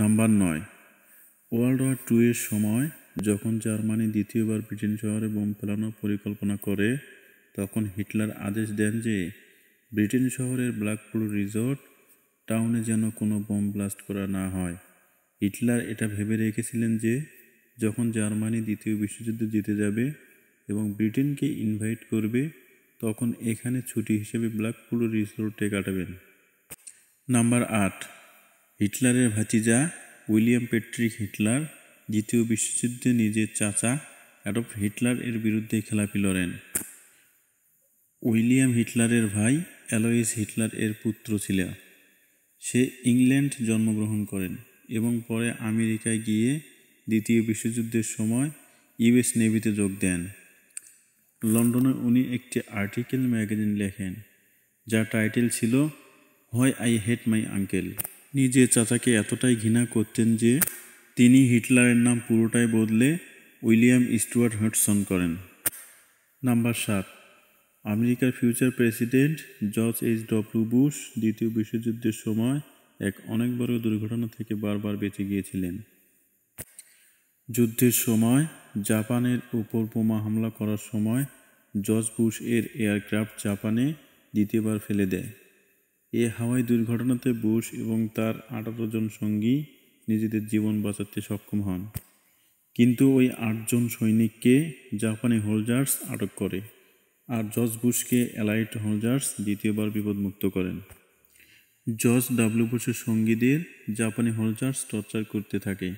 number নয় world war two এর সময় যখন জার্মানি দ্বিতীয়বার ব্রিটেন শহরে বোম ফেলানোর পরিকল্পনা করে তখন হিটলার আদেশ দেন যে ব্রিটেন শহরের ব্ল্যাকপুল রিসোর্ট টাউনে যেন কোনো বোম ব্লাস্ট করা না হয় হিটলার এটা ভেবে রেখেছিলেন যে যখন জার্মানি দ্বিতীয় বিশ্বযুদ্ধ জিতে যাবে এবং ব্রিটেনকে ইনভাইট করবে তখন এখানে ছুটি হিসেবে ব্ল্যাকপুল রিসোর্টে কাটাবেন নাম্বার আট হিটলারের ভাতিজা উইলিয়াম পেট্রিক হিটলার দ্বিতীয় বিশ্বযুদ্ধে নিজের চাচা অ্যাডলফ হিটলার এর বিরুদ্ধে খেলাপি লড়েন উইলিয়াম হিটলারের ভাই অ্যালোয়েস হিটলার এর পুত্র ছিল সে ইংল্যান্ড জন্মগ্রহণ করেন এবং পরে আমেরিকায় গিয়ে দ্বিতীয় বিশ্বযুদ্ধের সময় ইউএস নেভিতে যোগ দেন লন্ডনে উনি একটি আর্টিকেল ম্যাগাজিন লেখেন যার টাইটেল ছিল why I hate my uncle নিজে চাচাকে এতটাই ঘৃণা করতেন যে তিনি হিটলারের নাম পুরোটাই বদলে উইলিয়াম স্টুয়ার্ট হার্টসন করেন নাম্বার সাত আমেরিকার future president George H W Bush দ্বিতীয় বিশ্বযুদ্ধের সময় এক অনেক বড় দুর্ঘটনা থেকে বারবার বেঁচে গিয়েছিলেন যুদ্ধের সময় জাপানের উপর বোমা হামলা করার সময় জর্জ বুশ এর এয়ারক্রাফট জাপানে দ্বিতীয়বার ফেলে দেয় এ হাওয়াই দুর্ঘটনাতে বুশ এবং তার আঠারো জন সঙ্গী নিজেদের জীবন বাঁচাতে সক্ষম হন কিন্তু ওই আটজন সৈনিককে জাপানি হোল্ডার্স আটক করে আর জর্জ বুশকে অ্যালাইট হোল্ডার্স দ্বিতীয়বার বিপদমুক্ত করেন জর্জ ডাব্লিউ বুশের সঙ্গীদের জাপানি হোল্ডার্স টর্চার করতে থাকে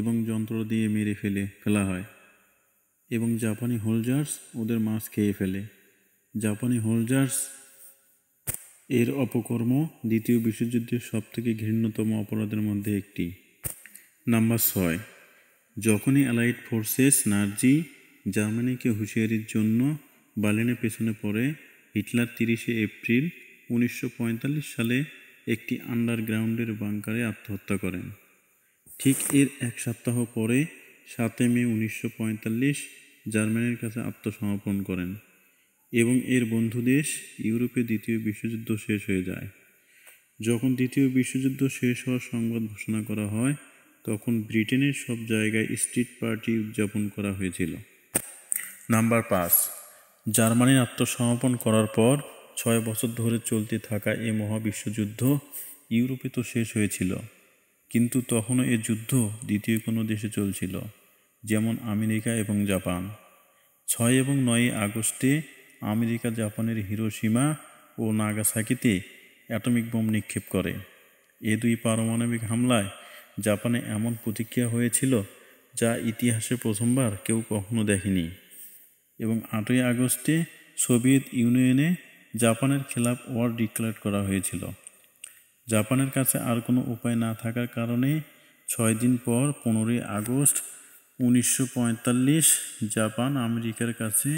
এবং যন্ত্র দিয়ে মেরে ফেলে ফেলা হয় এবং জাপানি হোল্ডার্স ওদের মাছ খেয়ে ফেলে জাপানি হোল্ডার্স এর অপকর্ম দ্বিতীয় বিশ্বযুদ্ধের সবথেকে ঘৃণ্যতম অপরাধের মধ্যে একটি নাম্বার ছয় যখনই অ্যালাইড ফোর্সেস নার্জি জার্মানিকে হুঁশিয়ারির জন্য বার্লিনের পেছনে পড়ে হিটলার তিরিশে এপ্রিল উনিশশো সালে একটি আন্ডারগ্রাউন্ডের বাংকারে আত্মহত্যা করেন ঠিক এর এক সপ্তাহ পরে সাতই মে উনিশশো জার্মানির কাছে আত্মসমর্পণ করেন এবং এর বন্ধু দেশ ইউরোপে দ্বিতীয় বিশ্বযুদ্ধ শেষ হয়ে যায় যখন দ্বিতীয় বিশ্বযুদ্ধ শেষ হওয়ার সংবাদ ঘোষণা করা হয় তখন ব্রিটেনের সব জায়গায় স্ট্রিট পার্টি উদযাপন করা হয়েছিল নাম্বার পাঁচ জার্মানির আত্মসমর্পণ করার পর ছয় বছর ধরে চলতে থাকা এ মহাবিশ্বযুদ্ধ ইউরোপে তো শেষ হয়েছিল কিন্তু তখনও এ যুদ্ধ দ্বিতীয় কোনো দেশে চলছিল যেমন আমেরিকা এবং জাপান ছয় এবং নয় আগস্টে আমেরিকা জাপানের হিরোসীমা ও নাগাসাকিতে অ্যাটমিক বোম নিক্ষেপ করে এ দুই পারমাণবিক হামলায় জাপানে এমন প্রতিক্রিয়া হয়েছিল যা ইতিহাসে প্রথমবার কেউ কখনো দেখেনি এবং আটই আগস্টে সোভিয়েত ইউনিয়নে জাপানের খেলাফ ওয়ার ডিক্লেয়ার করা হয়েছিল জাপানের কাছে আর কোনো উপায় না থাকার কারণে ছয় দিন পর পনেরোই আগস্ট উনিশশো জাপান আমেরিকার কাছে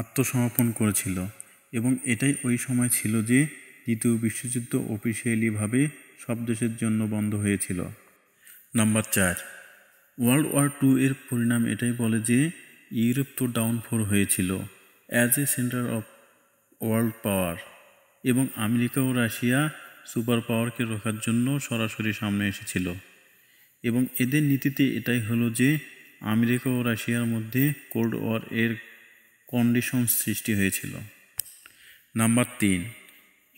আত্মসমর্পণ করেছিল এবং এটাই ওই সময় ছিল যে দ্বিতীয় বিশ্বযুদ্ধ অফিসিয়ালিভাবে সব দেশের জন্য বন্ধ হয়েছিল নাম্বার চার ওয়ার্ল্ড ওয়ার টু এর পরিণাম এটাই বলে যে ইউরোপ তো ডাউনফোর হয়েছিল as a centre of world power এবং আমেরিকা ও রাশিয়া সুপার পাওয়ারকে রোখার জন্য সরাসরি সামনে এসেছিল এবং এদের নীতিতে এটাই হলো যে আমেরিকা ও রাশিয়ার মধ্যে কোল্ড ওয়ার এর কন্ডিশন সৃষ্টি হয়েছিল নাম্বার তিন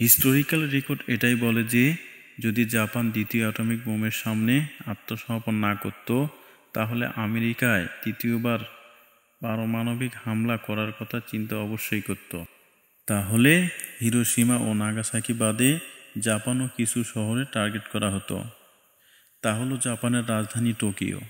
হিস্টোরিক্যাল রেকর্ড এটাই বলে যে যদি জাপান দ্বিতীয় অ্যাটমিক বোমের সামনে আত্মসমর্পণ না করত তাহলে আমেরিকায় তৃতীয়বার পারমাণবিক হামলা করার কথা চিন্তা অবশ্যই করত তাহলে হিরোসীমা ও নাগাসাকি বাদে জাপানও কিছু শহরে টার্গেট করা হতো তাহলে জাপানের রাজধানী টোকিও